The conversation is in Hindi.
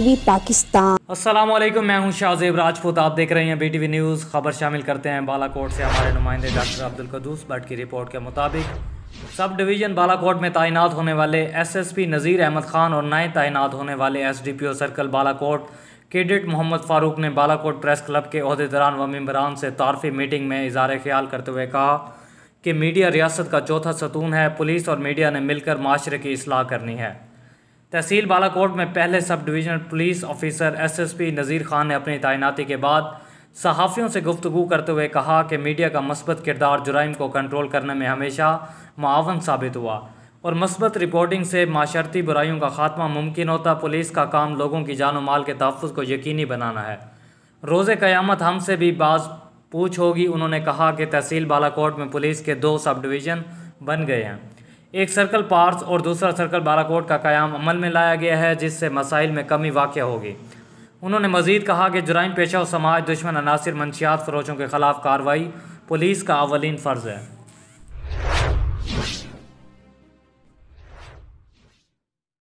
टीवी पाकिस्तान वालेकुम मैं हूं शाहजेब राजपूत आप देख रहे हैं बी न्यूज़ खबर शामिल करते हैं बालाकोट से हमारे नुमाइंदे डॉक्टर अब्दुल कदूस भट्ट की रिपोर्ट के मुताबिक सब डिवीज़न बालाकोट में तैनात होने वाले एसएसपी नज़ीर अहमद खान और नए तैनात होने वाले SDPO circle Balakot cadet Mohammad Farooq ने बालाकोट प्रेस क्लब के अहदेदारान व मम्बरान से तारफ़ी मीटिंग में इजहार ख्याल करते हुए कहा कि मीडिया रियासत का चौथा सतून है पुलिस और मीडिया ने मिलकर माशरे की असलाह करनी है तहसील बालाकोट में पहले sub division police officer SSP Nazir Khan ने अपनी तैनाती के बाद सहाफ़ियों से गुफ्तु करते हुए कहा कि मीडिया का मस्बत किरदार जुराइम को कंट्रोल करने में हमेशा मावन साबित हुआ और मस्बत रिपोर्टिंग से माशरती बुराइयों का खात्मा मुमकिन होता पुलिस का काम लोगों की जान माल के तहफ़ को यकीनी बनाना है रोज़ क़यामत हमसे भी बाज पूछ होगी उन्होंने कहा कि तहसील बालाकोट में पुलिस के दो सब डिवीज़न बन गए हैं एक सर्कल पार्स और दूसरा सर्कल बालाकोट का क्याम अमल में लाया गया है जिससे मसाइल में कमी वाक़ होगी उन्होंने मजीद कहा कि जुराइम पेशा और समाज दुश्मन अनासर मनशियात फरोशों के ख़िलाफ़ कार्रवाई पुलिस का अवलिन फ़र्ज़ है